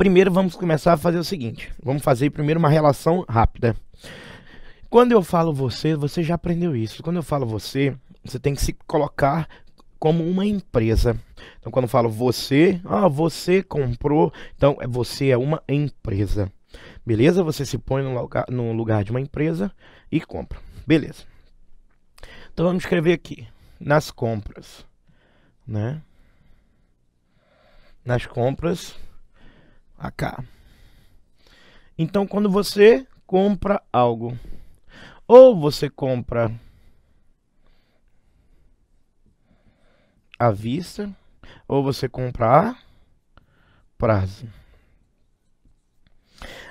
Primeiro vamos começar a fazer o seguinte. Vamos fazer primeiro uma relação rápida. Quando eu falo você, você já aprendeu isso. Quando eu falo você, você tem que se colocar como uma empresa. Então quando eu falo você, ah, você comprou, então é você é uma empresa. Beleza? Você se põe no lugar, no lugar de uma empresa e compra. Beleza. Então vamos escrever aqui nas compras, né? Nas compras AK. Então, quando você compra algo, ou você compra à vista, ou você compra a prazo.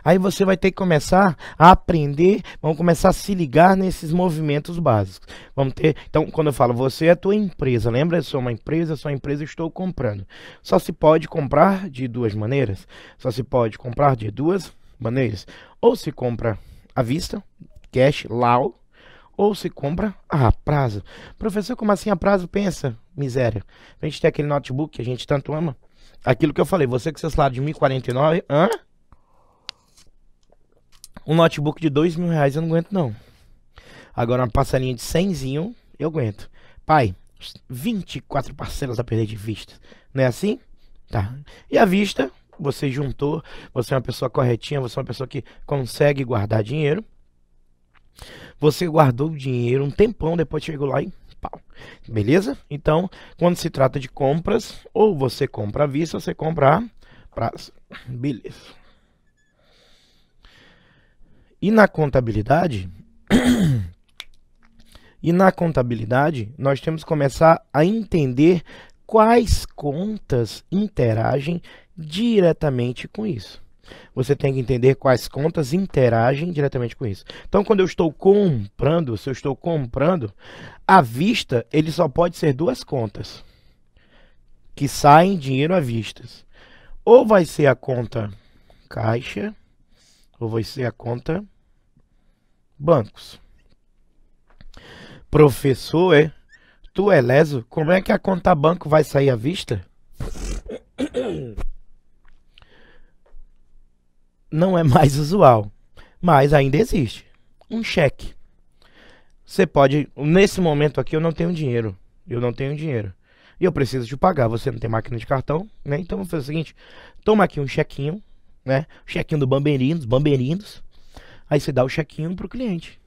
Aí você vai ter que começar a aprender, vamos começar a se ligar nesses movimentos básicos. Vamos ter, então, quando eu falo você é a tua empresa, lembra? Eu sou uma empresa, sua empresa, estou comprando. Só se pode comprar de duas maneiras. Só se pode comprar de duas maneiras. Ou se compra à vista, cash, lau, ou se compra a prazo. Professor, como assim a prazo? Pensa, miséria. A gente tem aquele notebook que a gente tanto ama. Aquilo que eu falei, você com seu salário de 1.049, hã? Um notebook de dois mil reais eu não aguento, não. Agora uma parcelinha de cenzinho eu aguento. Pai, 24 parcelas a perder de vista. Não é assim? Tá. E a vista, você juntou, você é uma pessoa corretinha, você é uma pessoa que consegue guardar dinheiro. Você guardou o dinheiro um tempão, depois chegou lá e pau. Beleza? Então, quando se trata de compras, ou você compra à vista, você compra a prazo. Beleza. E na contabilidade, e na contabilidade, nós temos que começar a entender quais contas interagem diretamente com isso. Você tem que entender quais contas interagem diretamente com isso. Então, quando eu estou comprando, se eu estou comprando, à vista, ele só pode ser duas contas que saem dinheiro à vista. Ou vai ser a conta caixa, ou vai ser a conta bancos. Professor, é? Tu é leso? Como é que a conta banco vai sair à vista? Não é mais usual, mas ainda existe. Um cheque. Você pode, nesse momento aqui eu não tenho dinheiro. Eu não tenho dinheiro. E eu preciso te pagar. Você não tem máquina de cartão, né? Então vou fazer o seguinte: toma aqui um chequinho né? Chequinho do Bamberinos, Bamberinos. Aí você dá o chequinho pro cliente,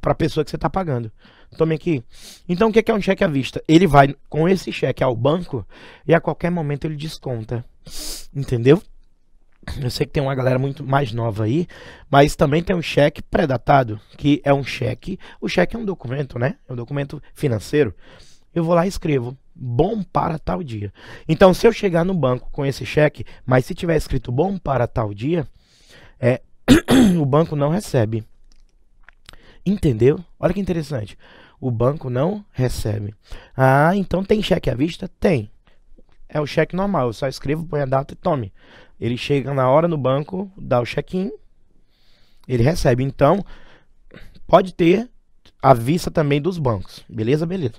para a pessoa que você está pagando. Tome aqui. Então o é que é um cheque à vista? Ele vai com esse cheque ao banco e a qualquer momento ele desconta. Entendeu? Eu sei que tem uma galera muito mais nova aí, mas também tem um cheque pré-datado, que é um cheque. O cheque é um documento, né? É um documento financeiro. Eu vou lá e escrevo bom para tal dia. Então, se eu chegar no banco com esse cheque, mas se tiver escrito bom para tal dia, é, o banco não recebe. Entendeu? Olha que interessante. O banco não recebe. Ah, então tem cheque à vista? Tem. É o cheque normal, eu só escrevo, põe a data e tome. Ele chega na hora no banco, dá o check-in, ele recebe. Então, pode ter a vista também dos bancos. Beleza? Beleza.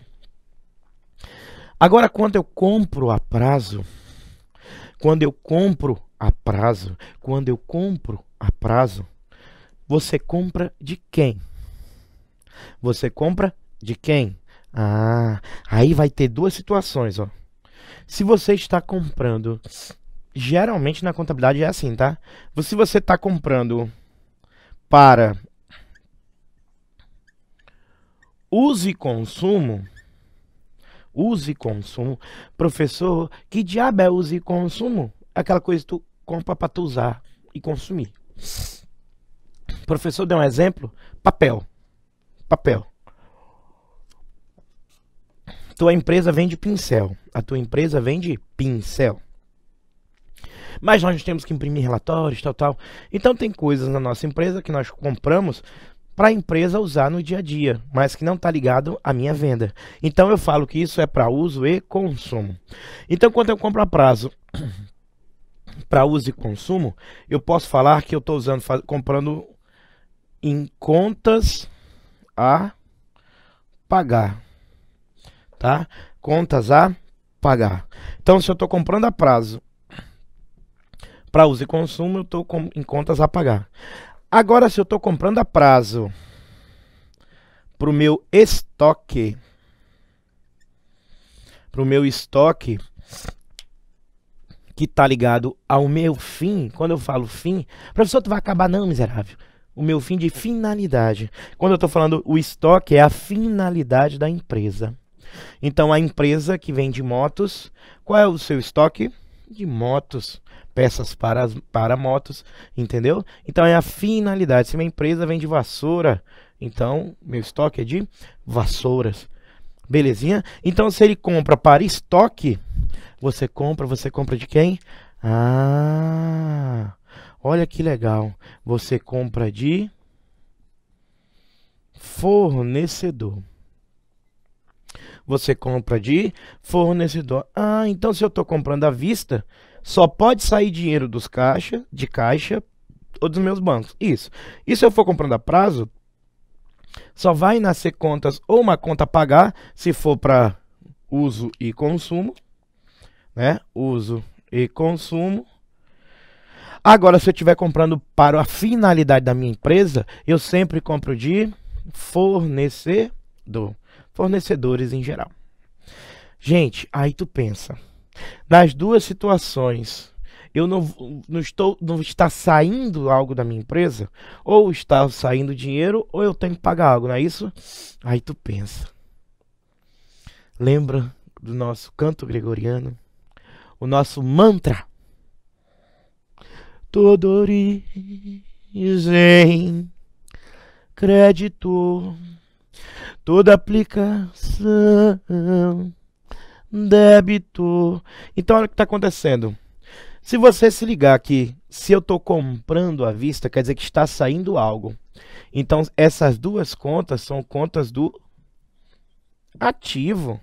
Agora, quando eu compro a prazo, quando eu compro a prazo, quando eu compro a prazo, você compra de quem? Você compra de quem? Ah, aí vai ter duas situações, ó. Se você está comprando, geralmente na contabilidade é assim, tá? Se você está comprando para uso e consumo, Uso e consumo. Professor, que diabo é uso e consumo? Aquela coisa que tu compra para tu usar e consumir. O professor deu um exemplo: papel. Papel. Tua empresa vende pincel. A tua empresa vende pincel. Mas nós temos que imprimir relatórios, tal, tal. Então tem coisas na nossa empresa que nós compramos para a empresa usar no dia a dia, mas que não está ligado à minha venda. Então eu falo que isso é para uso e consumo. Então quando eu compro a prazo para uso e consumo, eu posso falar que eu estou usando comprando em contas a pagar, tá? Contas a pagar. Então se eu estou comprando a prazo para uso e consumo, eu estou com, em contas a pagar. Agora, se eu estou comprando a prazo para o meu estoque, para o meu estoque que está ligado ao meu fim, quando eu falo fim, professor, tu vai acabar não, miserável. O meu fim de finalidade. Quando eu estou falando o estoque, é a finalidade da empresa. Então, a empresa que vende motos, qual é o seu estoque? De motos peças para, as, para motos, entendeu? Então é a finalidade. Se minha empresa vende vassoura, então meu estoque é de vassouras. Belezinha? Então se ele compra para estoque, você compra, você compra de quem? Ah, olha que legal. Você compra de fornecedor. Você compra de fornecedor. Ah, então se eu estou comprando à vista, só pode sair dinheiro dos caixa, de caixa ou dos meus bancos. Isso. E se eu for comprando a prazo, só vai nascer contas ou uma conta a pagar, se for para uso e consumo, né? Uso e consumo. Agora, se eu estiver comprando para a finalidade da minha empresa, eu sempre compro de fornecedor, fornecedores em geral. Gente, aí tu pensa, nas duas situações, eu não, não estou não está saindo algo da minha empresa, ou está saindo dinheiro, ou eu tenho que pagar algo, não é isso? Aí tu pensa. Lembra do nosso canto gregoriano, o nosso mantra. Toda origem, crédito, toda aplicação débito. Então olha o que está acontecendo. Se você se ligar aqui, se eu estou comprando à vista, quer dizer que está saindo algo. Então essas duas contas são contas do ativo.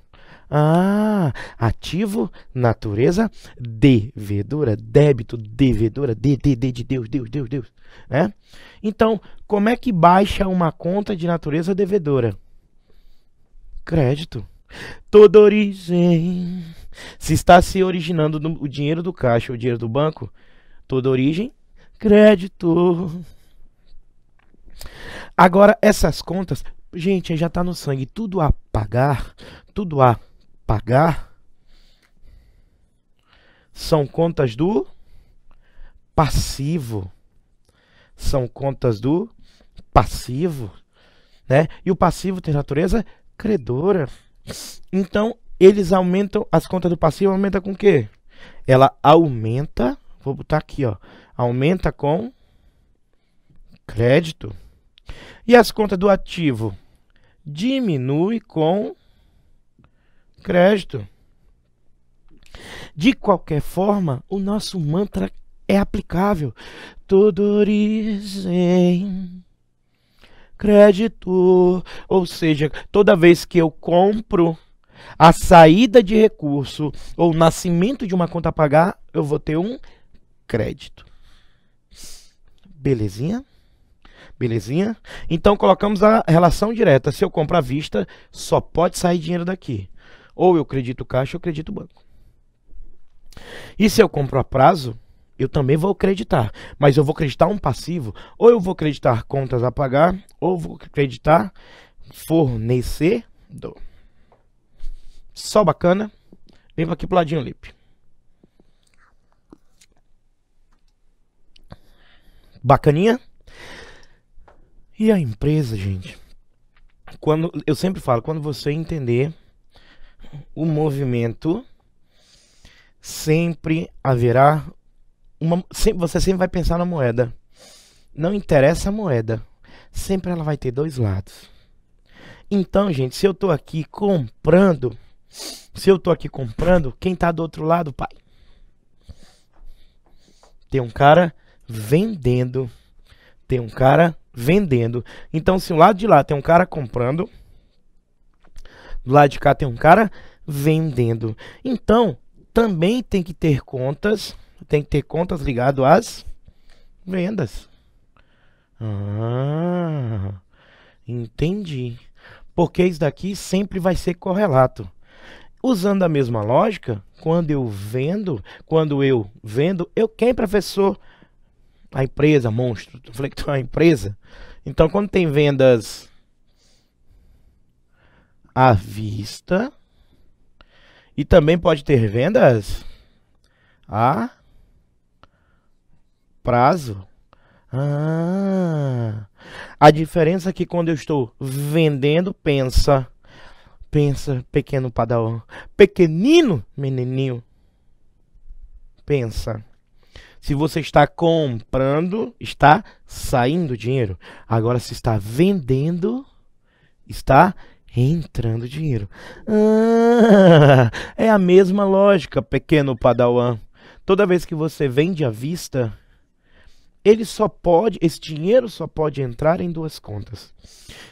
Ah, ativo, natureza, devedora, débito, devedora, de, de, de, de Deus, Deus, Deus, Deus. Né? Então, como é que baixa uma conta de natureza devedora? Crédito. Toda origem. Se está se originando no, o dinheiro do caixa ou o dinheiro do banco, toda origem, crédito. Agora, essas contas, gente, já está no sangue. Tudo a pagar, tudo a pagar, são contas do passivo. São contas do passivo, né? E o passivo tem natureza credora. Então, eles aumentam as contas do passivo, aumenta com o quê? Ela aumenta, vou botar aqui, ó, aumenta com crédito. E as contas do ativo diminui com crédito. De qualquer forma, o nosso mantra é aplicável. Todo em crédito. Ou seja, toda vez que eu compro a saída de recurso ou o nascimento de uma conta a pagar, eu vou ter um crédito. Belezinha? Belezinha? Então colocamos a relação direta. Se eu compro à vista, só pode sair dinheiro daqui. Ou eu acredito caixa ou acredito banco. E se eu compro a prazo, eu também vou acreditar. Mas eu vou acreditar um passivo, ou eu vou acreditar contas a pagar, ou vou acreditar fornecedor. Só bacana. Vem aqui pro ladinho, Lipe. Bacaninha? E a empresa, gente? Quando eu sempre falo, quando você entender o movimento, sempre haverá uma, sempre, você sempre vai pensar na moeda. Não interessa a moeda. Sempre ela vai ter dois lados. Então, gente, se eu tô aqui comprando, se eu tô aqui comprando, quem tá do outro lado, pai? Tem um cara vendendo. Tem um cara vendendo. Então, se o lado de lá tem um cara comprando, do lado de cá tem um cara vendendo. Então, também tem que ter contas tem que ter contas ligado às vendas. Ah, entendi. Porque isso daqui sempre vai ser correlato. Usando a mesma lógica, quando eu vendo, quando eu vendo, eu quem é professor? A empresa, monstro. Eu falei que é a empresa. Então, quando tem vendas à vista, e também pode ter vendas a prazo. Ah, a diferença é que quando eu estou vendendo, pensa, pensa, pequeno padawan, pequenino menininho, pensa. Se você está comprando, está saindo dinheiro. Agora, se está vendendo, está entrando dinheiro. Ah, é a mesma lógica, pequeno padawan. Toda vez que você vende à vista, ele só pode, esse dinheiro só pode entrar em duas contas.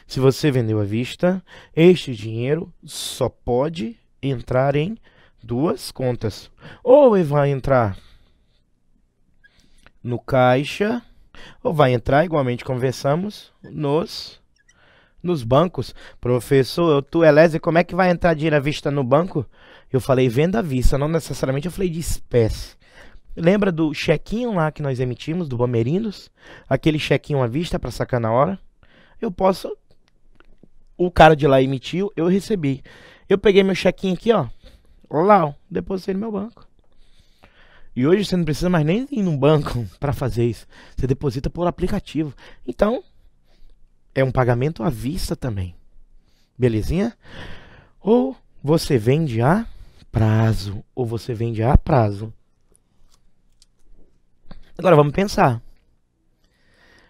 Se você vendeu à vista, este dinheiro só pode entrar em duas contas. Ou ele vai entrar no caixa, ou vai entrar, igualmente conversamos, nos nos bancos. Professor, eu tu eleze, como é que vai entrar dinheiro à vista no banco? Eu falei venda à vista, não necessariamente eu falei de espécie. Lembra do chequinho lá que nós emitimos do Bamerindos? Aquele chequinho à vista para sacar na hora? Eu posso. O cara de lá emitiu, eu recebi. Eu peguei meu chequinho aqui, ó. Lá, ó, depositei no meu banco. E hoje você não precisa mais nem ir num banco para fazer isso. Você deposita por aplicativo. Então, é um pagamento à vista também. Belezinha? Ou você vende a prazo, ou você vende a prazo. Agora vamos pensar.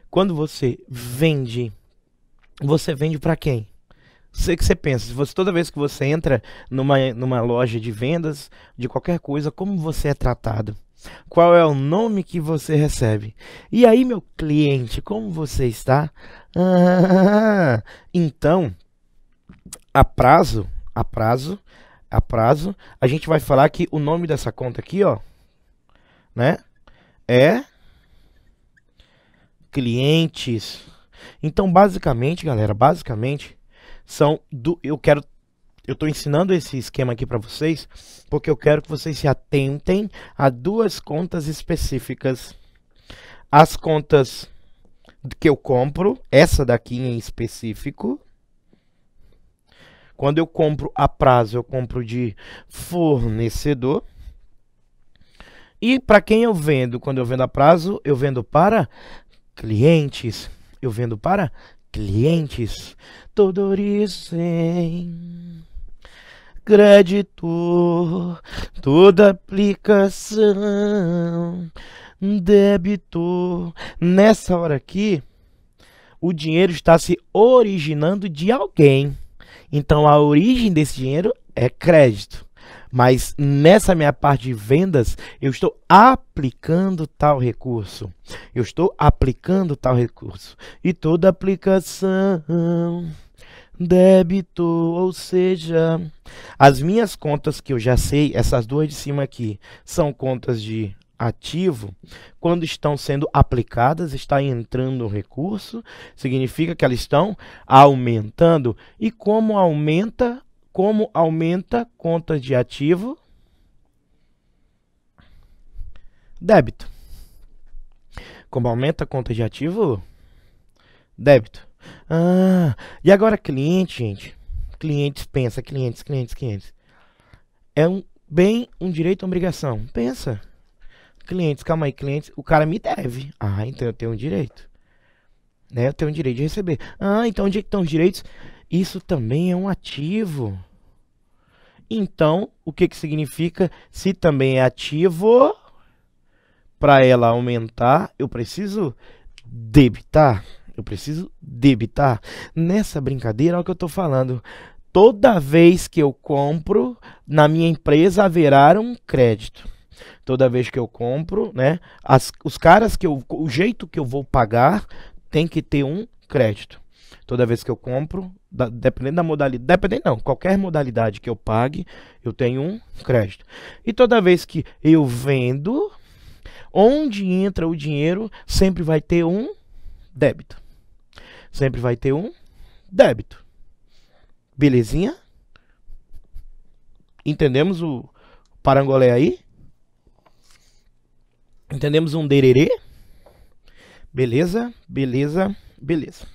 Quando você vende, você vende para quem? Sei que você pensa, se você toda vez que você entra numa, numa loja de vendas, de qualquer coisa, como você é tratado? Qual é o nome que você recebe? E aí, meu cliente, como você está? Ah, então, a prazo, a prazo, a prazo, a gente vai falar que o nome dessa conta aqui, ó, né? é clientes. Então, basicamente, galera, basicamente são do eu quero eu estou ensinando esse esquema aqui para vocês porque eu quero que vocês se atentem a duas contas específicas. As contas que eu compro, essa daqui em específico. Quando eu compro a prazo, eu compro de fornecedor. E para quem eu vendo? Quando eu vendo a prazo, eu vendo para clientes. Eu vendo para clientes. Todorizem crédito, toda aplicação, débito. Nessa hora aqui, o dinheiro está se originando de alguém. Então a origem desse dinheiro é crédito mas nessa minha parte de vendas, eu estou aplicando tal recurso. Eu estou aplicando tal recurso. E toda aplicação débito, ou seja, as minhas contas que eu já sei, essas duas de cima aqui, são contas de ativo, quando estão sendo aplicadas, está entrando o recurso, significa que elas estão aumentando. E como aumenta, como aumenta conta de ativo, débito. Como aumenta conta de ativo, débito. Ah, e agora cliente, gente. Clientes, pensa, clientes, clientes, clientes. É um bem, um direito, uma obrigação. Pensa. Clientes, calma aí, clientes, o cara me deve. Ah, então eu tenho um direito. Né? Eu tenho um direito de receber. Ah, então onde é que estão os direitos? Isso também é um ativo. Então, o que, que significa? Se também é ativo, para ela aumentar, eu preciso debitar. Eu preciso debitar. Nessa brincadeira, olha o que eu estou falando. Toda vez que eu compro, na minha empresa haverá um crédito. Toda vez que eu compro, né? As, os caras que eu. O jeito que eu vou pagar tem que ter um crédito. Toda vez que eu compro, da, dependendo da modalidade, dependendo não, qualquer modalidade que eu pague, eu tenho um crédito. E toda vez que eu vendo, onde entra o dinheiro, sempre vai ter um débito. Sempre vai ter um débito. Belezinha? Entendemos o parangolé aí? Entendemos um dererê? Beleza, beleza, beleza.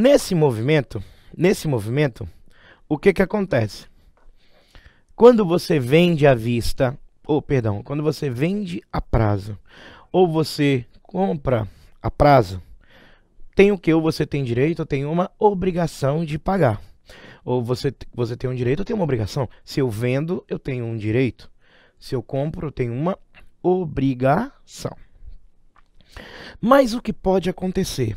Nesse movimento, nesse movimento, o que que acontece? Quando você vende à vista, ou perdão, quando você vende a prazo, ou você compra a prazo, tem o que ou você tem direito, ou tem uma obrigação de pagar. Ou você, você tem um direito, ou tem uma obrigação. Se eu vendo, eu tenho um direito. Se eu compro, eu tenho uma obrigação. Mas o que pode acontecer?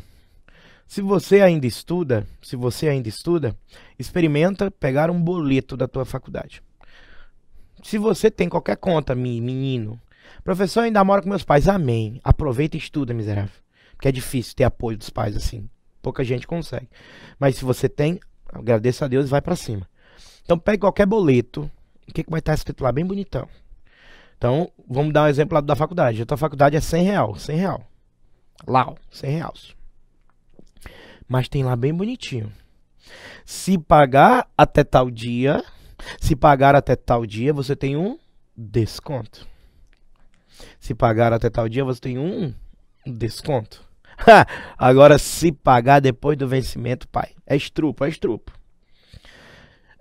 Se você ainda estuda, se você ainda estuda, experimenta pegar um boleto da tua faculdade. Se você tem qualquer conta, menino, professor ainda mora com meus pais, amém. Aproveita e estuda, miserável. Porque é difícil ter apoio dos pais assim. Pouca gente consegue. Mas se você tem, agradeça a Deus e vai para cima. Então pegue qualquer boleto, o que, que vai estar tá escrito lá bem bonitão. Então, vamos dar um exemplo lá da faculdade. A tua faculdade é 100 real, 100 real. Lau, 100 reais. Mas tem lá bem bonitinho. Se pagar até tal dia, se pagar até tal dia, você tem um desconto. Se pagar até tal dia, você tem um desconto. Agora, se pagar depois do vencimento, pai, é estrupo, é estrupo.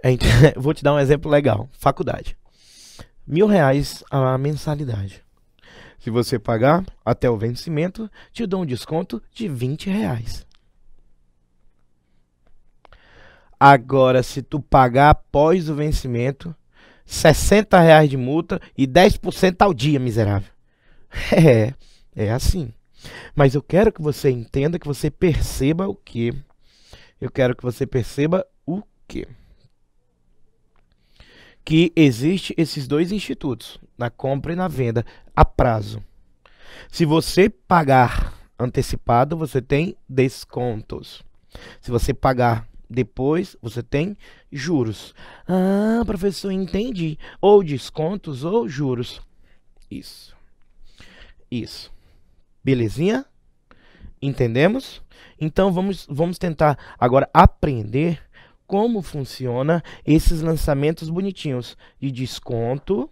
É vou te dar um exemplo legal. Faculdade. Mil reais a mensalidade. Se você pagar até o vencimento, te dou um desconto de 20 reais. Agora, se tu pagar após o vencimento, 60 reais de multa e 10% ao dia, miserável. É, é assim. Mas eu quero que você entenda, que você perceba o que. Eu quero que você perceba o que. Que existe esses dois institutos, na compra e na venda, a prazo. Se você pagar antecipado, você tem descontos. Se você pagar depois você tem juros. Ah, professor, entendi. Ou descontos ou juros. Isso. Isso. Belezinha? Entendemos? Então vamos, vamos tentar agora aprender como funciona esses lançamentos bonitinhos de desconto,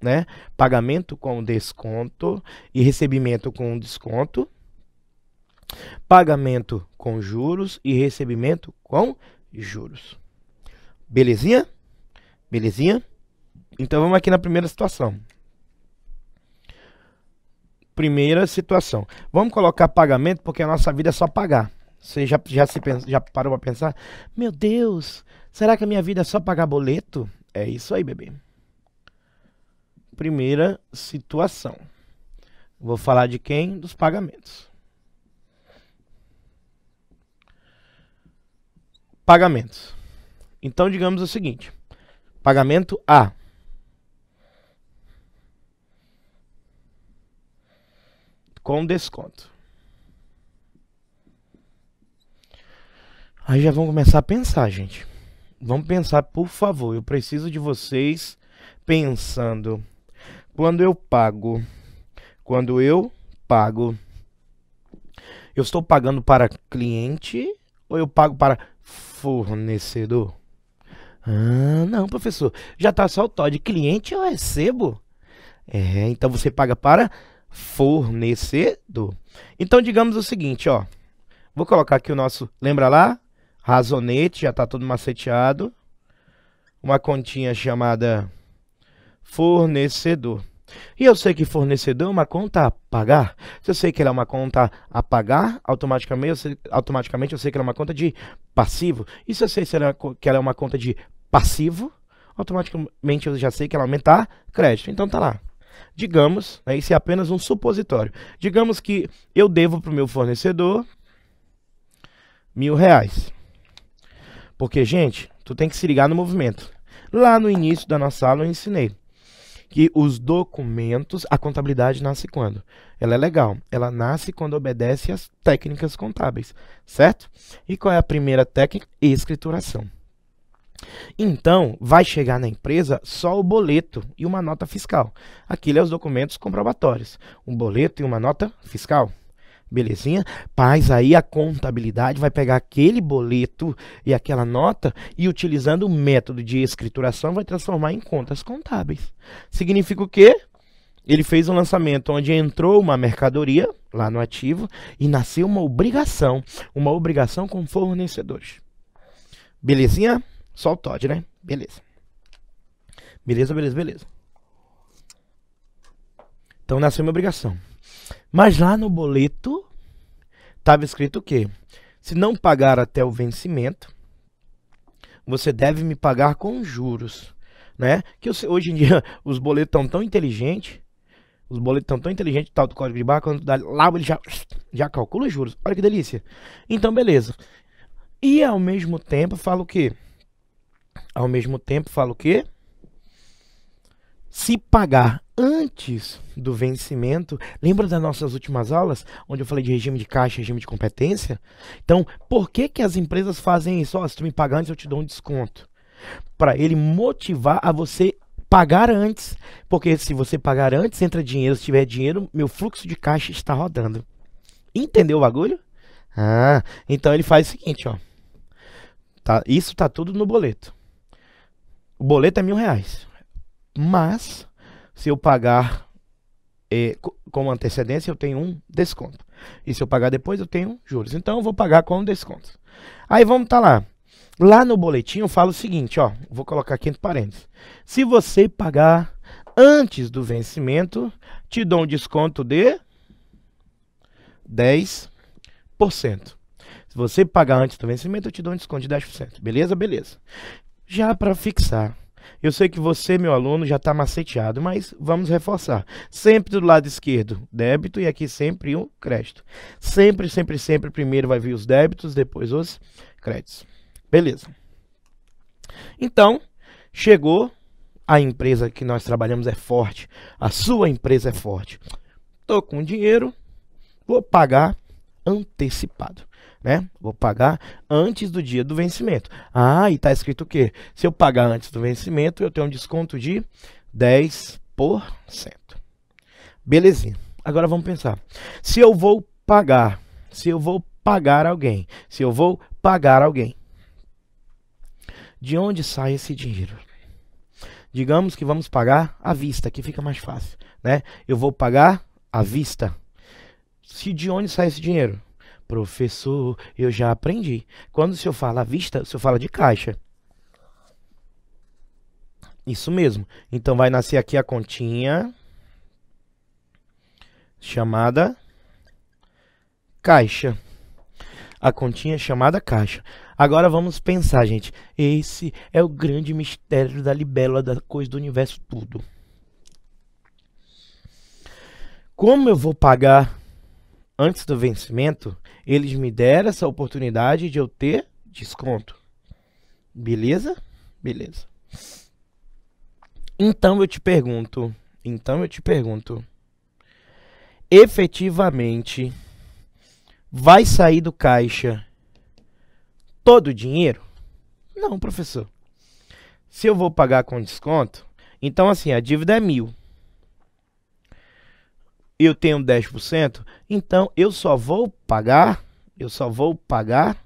né? Pagamento com desconto e recebimento com desconto. Pagamento com juros e recebimento com juros. Belezinha? Belezinha? Então vamos aqui na primeira situação. Primeira situação. Vamos colocar pagamento porque a nossa vida é só pagar. Você já, já, se, já parou para pensar? Meu Deus, será que a minha vida é só pagar boleto? É isso aí, bebê. Primeira situação. Vou falar de quem? Dos pagamentos. pagamentos. Então, digamos o seguinte: pagamento A. Com desconto. Aí já vão começar a pensar, gente. Vamos pensar, por favor. Eu preciso de vocês pensando. Quando eu pago, quando eu pago, eu estou pagando para cliente ou eu pago para fornecedor? Ah, não, professor. Já está só o todd cliente, eu recebo. É, então você paga para fornecedor. Então digamos o seguinte, ó. Vou colocar aqui o nosso, lembra lá? Razonete, já está todo maceteado. Uma continha chamada fornecedor. E eu sei que fornecedor é uma conta a pagar. Se eu sei que ela é uma conta a pagar, automaticamente eu sei, automaticamente eu sei que ela é uma conta de passivo. E se eu sei se ela, é que ela é uma conta de passivo, automaticamente eu já sei que ela aumentar crédito. Então tá lá. Digamos, né, isso é apenas um supositório. Digamos que eu devo para o meu fornecedor mil reais. Porque, gente, tu tem que se ligar no movimento. Lá no início da nossa aula eu ensinei que os documentos, a contabilidade nasce quando? Ela é legal, ela nasce quando obedece às técnicas contábeis, certo? E qual é a primeira técnica? Escrituração. Então, vai chegar na empresa só o boleto e uma nota fiscal. Aquilo é os documentos comprobatórios. Um boleto e uma nota fiscal. Belezinha? Paz aí a contabilidade vai pegar aquele boleto e aquela nota e utilizando o método de escrituração vai transformar em contas contábeis. Significa o quê? Ele fez um lançamento onde entrou uma mercadoria lá no ativo e nasceu uma obrigação, uma obrigação com fornecedores. Belezinha? Só o Todd, né? Beleza. Beleza, beleza, beleza. Então nasceu uma obrigação. Mas lá no boleto estava escrito o quê? Se não pagar até o vencimento, você deve me pagar com juros, né? Que hoje em dia os boletos estão tão inteligentes, os boletos estão tão inteligentes, tal do código de barra, quando dá lá ele já já calcula juros. Olha que delícia. Então beleza. E ao mesmo tempo fala o quê? Ao mesmo tempo fala o quê? Se pagar antes do vencimento. Lembra das nossas últimas aulas, onde eu falei de regime de caixa, regime de competência? Então, por que, que as empresas fazem isso? Oh, se tu me pagar antes, eu te dou um desconto. Para ele motivar a você pagar antes. Porque se você pagar antes, entra dinheiro. Se tiver dinheiro, meu fluxo de caixa está rodando. Entendeu o bagulho? Ah, então ele faz o seguinte, ó. Tá, isso tá tudo no boleto. O boleto é mil reais. Mas se eu pagar é, com antecedência, eu tenho um desconto. E se eu pagar depois, eu tenho juros. Então, eu vou pagar com desconto. Aí, vamos tá lá. Lá no boletim, eu falo o seguinte, ó. Vou colocar aqui entre parênteses. Se você pagar antes do vencimento, te dou um desconto de 10%. Se você pagar antes do vencimento, eu te dou um desconto de 10%. Beleza? Beleza. Já para fixar eu sei que você, meu aluno, já está maceteado, mas vamos reforçar. Sempre do lado esquerdo, débito e aqui sempre um crédito. Sempre, sempre, sempre, primeiro vai vir os débitos, depois os créditos. Beleza. Então, chegou a empresa que nós trabalhamos é forte, a sua empresa é forte. Tô com dinheiro, vou pagar antecipado né? Vou pagar antes do dia do vencimento. Ah, e tá escrito o quê? Se eu pagar antes do vencimento, eu tenho um desconto de 10%. Belezinha. Agora vamos pensar. Se eu vou pagar, se eu vou pagar alguém, se eu vou pagar alguém, de onde sai esse dinheiro? Digamos que vamos pagar à vista, que fica mais fácil, né? Eu vou pagar à vista. Se de onde sai esse dinheiro? Professor, eu já aprendi. Quando o senhor fala vista, o senhor fala de caixa. Isso mesmo. Então vai nascer aqui a continha chamada caixa. A continha chamada caixa. Agora vamos pensar, gente. Esse é o grande mistério da libélula, da coisa do universo tudo. Como eu vou pagar antes do vencimento, eles me deram essa oportunidade de eu ter desconto. Beleza? Beleza. Então eu te pergunto, então eu te pergunto, efetivamente vai sair do caixa todo o dinheiro? Não, professor. Se eu vou pagar com desconto, então assim, a dívida é mil eu tenho 10%, então eu só vou pagar, eu só vou pagar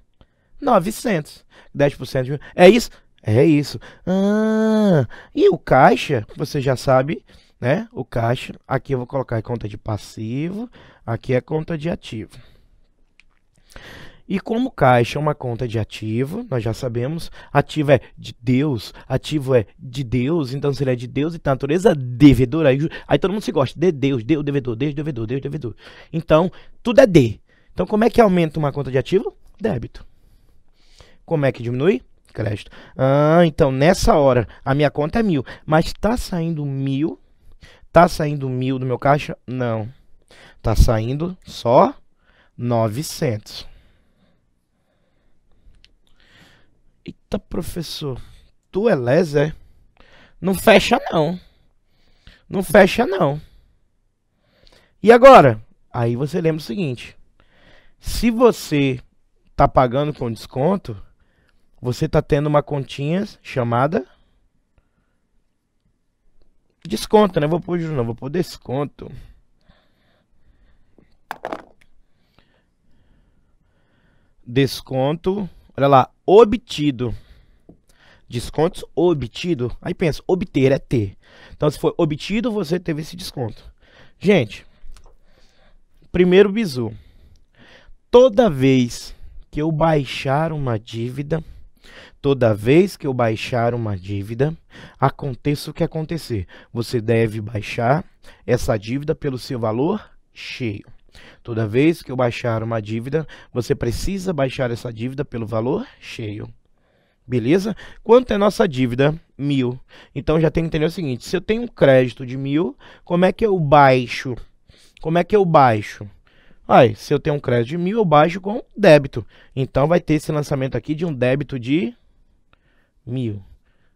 900. 10% de... é isso? É isso. Ah, e o caixa, você já sabe, né? O caixa, aqui eu vou colocar a conta de passivo, aqui é conta de ativo. E como caixa é uma conta de ativo, nós já sabemos, ativo é de Deus, ativo é de Deus, então se ele é de Deus e então, natureza devedora, aí, aí todo mundo se gosta de Deus, Deus, devedor, Deus, devedor, Deus, devedor. Então, tudo é D. Então, como é que aumenta uma conta de ativo? Débito. Como é que diminui? Crédito. Ah, então nessa hora a minha conta é mil, mas está saindo mil, está saindo mil do meu caixa? Não. Está saindo só 900. Eita, professor, tu é lésé? Não fecha não. Não fecha não. E agora? Aí você lembra o seguinte: se você tá pagando com desconto, você tá tendo uma continha chamada desconto, né? Vou pôr novo, vou pôr desconto. Desconto, olha lá, obtido. Descontos obtido. Aí pensa, obter é ter. Então, se for obtido, você teve esse desconto. Gente, primeiro bizu. Toda vez que eu baixar uma dívida, toda vez que eu baixar uma dívida, aconteça o que acontecer, você deve baixar essa dívida pelo seu valor cheio. Toda vez que eu baixar uma dívida, você precisa baixar essa dívida pelo valor cheio. Beleza? Quanto é nossa dívida? Mil. Então já tem que entender o seguinte: se eu tenho um crédito de mil, como é que eu baixo? Como é que eu baixo? Ai, se eu tenho um crédito de mil, eu baixo com débito. Então vai ter esse lançamento aqui de um débito de mil.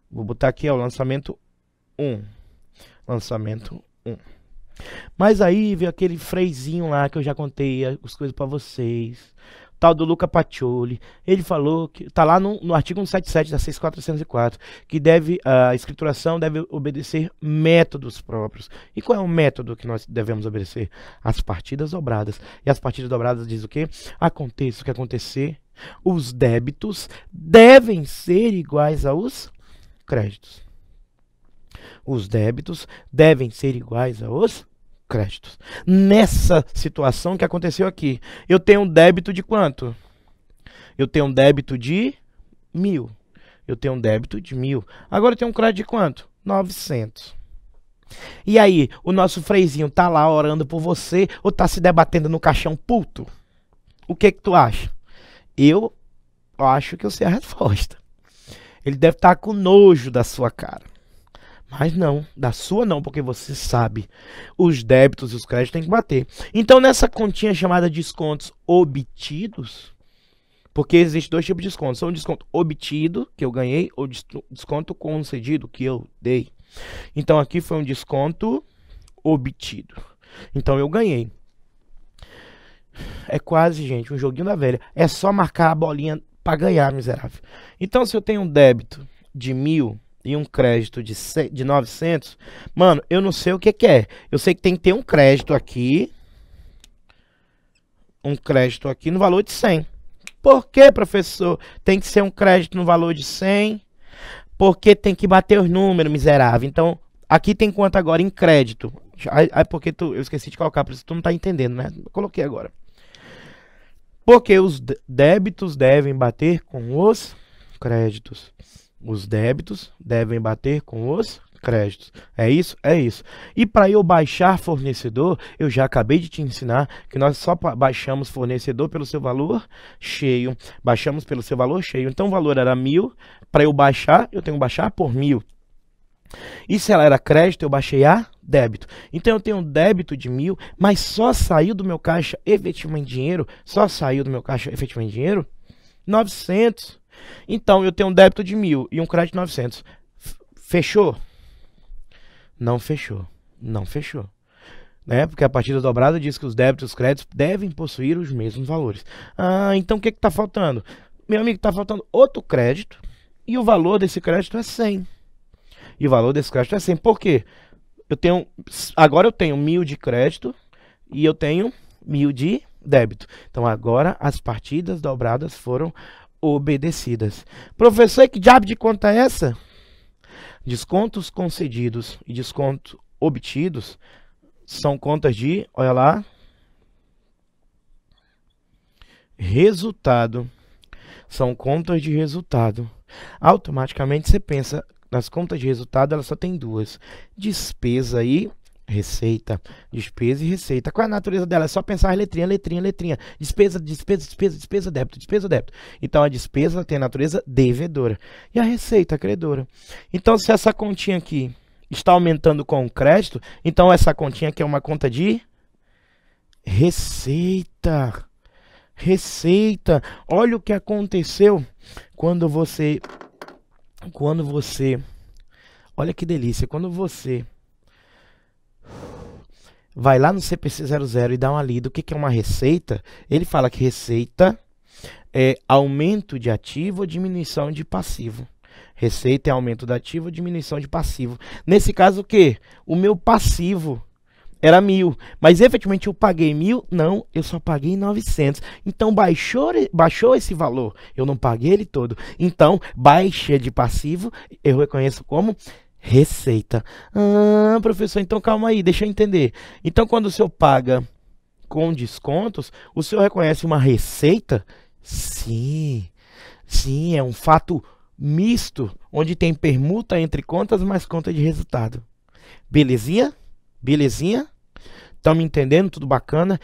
Vou botar aqui ó, o lançamento 1. Um. Lançamento 1. Um. Mas aí veio aquele freizinho lá que eu já contei as coisas para vocês. Tal do Luca Pacioli. Ele falou que. Tá lá no, no artigo 177 da 6404. Que deve. A escrituração deve obedecer métodos próprios. E qual é o método que nós devemos obedecer? As partidas dobradas. E as partidas dobradas diz o quê? Aconteça o que acontecer. Os débitos devem ser iguais aos créditos. Os débitos devem ser iguais aos créditos. Nessa situação que aconteceu aqui, eu tenho um débito de quanto? Eu tenho um débito de mil. Eu tenho um débito de mil. Agora eu tenho um crédito de quanto? 900. E aí, o nosso freizinho tá lá orando por você ou tá se debatendo no caixão puto? O que que tu acha? Eu acho que eu sei a resposta. Ele deve estar tá com nojo da sua cara. Mas não, da sua não, porque você sabe. Os débitos e os créditos têm que bater. Então, nessa continha chamada descontos obtidos, porque existem dois tipos de descontos São desconto obtido, que eu ganhei, ou desconto concedido, que eu dei. Então, aqui foi um desconto obtido. Então, eu ganhei. É quase, gente, um joguinho da velha. É só marcar a bolinha para ganhar, miserável. Então, se eu tenho um débito de mil e um crédito de, de 900, mano, eu não sei o que, que é. Eu sei que tem que ter um crédito aqui, um crédito aqui no valor de 100. Por que, professor, tem que ser um crédito no valor de 100? Porque tem que bater os números, miserável. Então, aqui tem quanto agora em crédito? Aí, porque tu, eu esqueci de colocar, por isso tu não tá entendendo, né? Coloquei agora. Porque os débitos devem bater com os créditos. Os débitos devem bater com os créditos. É isso? É isso. E para eu baixar fornecedor, eu já acabei de te ensinar que nós só baixamos fornecedor pelo seu valor cheio. Baixamos pelo seu valor cheio. Então o valor era mil. Para eu baixar, eu tenho que baixar por mil. E se ela era crédito, eu baixei a débito. Então eu tenho débito de mil, mas só saiu do meu caixa efetivamente dinheiro, só saiu do meu caixa efetivamente dinheiro 900. Então, eu tenho um débito de mil e um crédito de 900. Fechou? Não fechou. Não fechou. Né? Porque a partida dobrada diz que os débitos e os créditos devem possuir os mesmos valores. Ah, então o que é está faltando? Meu amigo, está faltando outro crédito e o valor desse crédito é 100. E o valor desse crédito é 100. Por quê? Eu tenho, agora eu tenho mil de crédito e eu tenho mil de débito. Então agora as partidas dobradas foram obedecidas. Professor, que diabo de conta é essa? Descontos concedidos e desconto obtidos são contas de, olha lá, resultado. São contas de resultado. Automaticamente você pensa, nas contas de resultado, ela só tem duas: despesa e Receita, despesa e receita. Qual é a natureza dela? É só pensar letrinha, letrinha, letrinha. Despesa, despesa, despesa, despesa, débito, despesa, débito. Então a despesa tem a natureza devedora e a receita credora. Então se essa continha aqui está aumentando com o crédito, então essa continha aqui é uma conta de receita. Receita. Olha o que aconteceu quando você quando você Olha que delícia, quando você vai lá no CPC00 e dá uma lida. O que, que é uma receita? Ele fala que receita é aumento de ativo ou diminuição de passivo. Receita é aumento do ativo ou diminuição de passivo. Nesse caso, o que? O meu passivo era mil, mas efetivamente eu paguei mil? Não, eu só paguei 900. Então baixou, baixou esse valor, eu não paguei ele todo. Então, baixa de passivo, eu reconheço como Receita. Ah, professor, então calma aí, deixa eu entender. Então, quando o senhor paga com descontos, o senhor reconhece uma receita? Sim, sim, é um fato misto, onde tem permuta entre contas mais conta de resultado. Belezinha? Belezinha? Estão me entendendo? Tudo bacana?